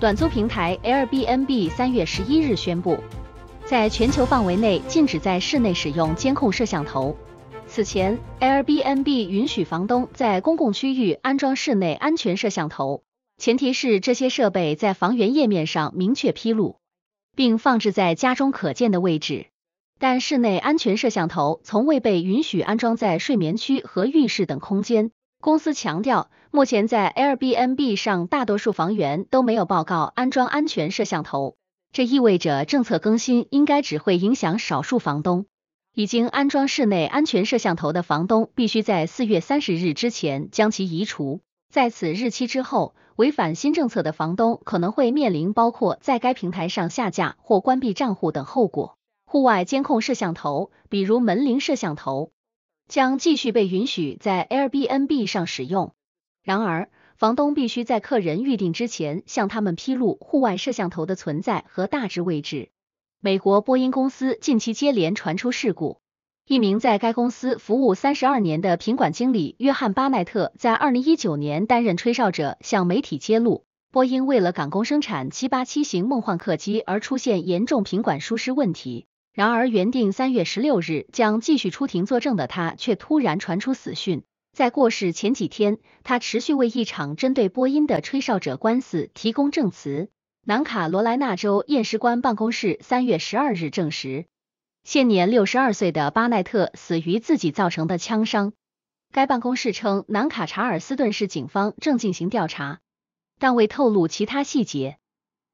短租平台 Airbnb 三月十一日宣布，在全球范围内禁止在室内使用监控摄像头。此前，Airbnb 允许房东在公共区域安装室内安全摄像头，前提是这些设备在房源页面上明确披露，并放置在家中可见的位置。但室内安全摄像头从未被允许安装在睡眠区和浴室等空间。公司强调，目前在 Airbnb 上，大多数房源都没有报告安装安全摄像头，这意味着政策更新应该只会影响少数房东。已经安装室内安全摄像头的房东必须在四月三十日之前将其移除，在此日期之后，违反新政策的房东可能会面临包括在该平台上下架或关闭账户等后果。户外监控摄像头，比如门铃摄像头。将继续被允许在 Airbnb 上使用。然而，房东必须在客人预订之前向他们披露户外摄像头的存在和大致位置。美国波音公司近期接连传出事故，一名在该公司服务三十二年的品管经理约翰巴奈特在二零一九年担任吹哨者，向媒体揭露波音为了赶工生产七八七型梦幻客机而出现严重品管疏失问题。然而，原定三月十六日将继续出庭作证的他，却突然传出死讯。在过世前几天，他持续为一场针对波音的吹哨者官司提供证词。南卡罗来纳州验尸官办公室三月十二日证实，现年六十二岁的巴奈特死于自己造成的枪伤。该办公室称，南卡查尔斯顿市警方正进行调查，但未透露其他细节。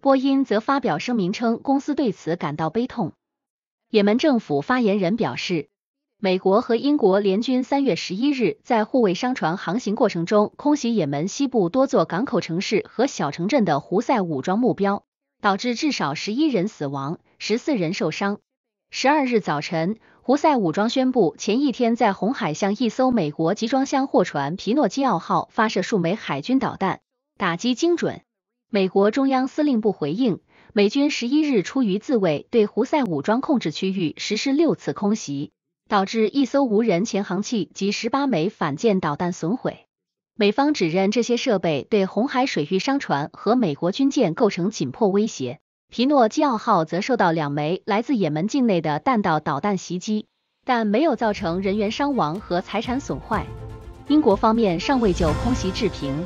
波音则发表声明称，公司对此感到悲痛。也门政府发言人表示，美国和英国联军三月十一日在护卫商船航行过程中，空袭也门西部多座港口城市和小城镇的胡塞武装目标，导致至少十一人死亡，十四人受伤。十二日早晨，胡塞武装宣布，前一天在红海向一艘美国集装箱货船“皮诺基奥号”发射数枚海军导弹，打击精准。美国中央司令部回应。美军十一日出于自卫，对胡塞武装控制区域实施六次空袭，导致一艘无人潜航器及十八枚反舰导弹损毁。美方指认这些设备对红海水域商船和美国军舰构成紧迫威胁。皮诺基奥号则受到两枚来自也门境内的弹道导弹袭击，但没有造成人员伤亡和财产损坏。英国方面尚未就空袭置评。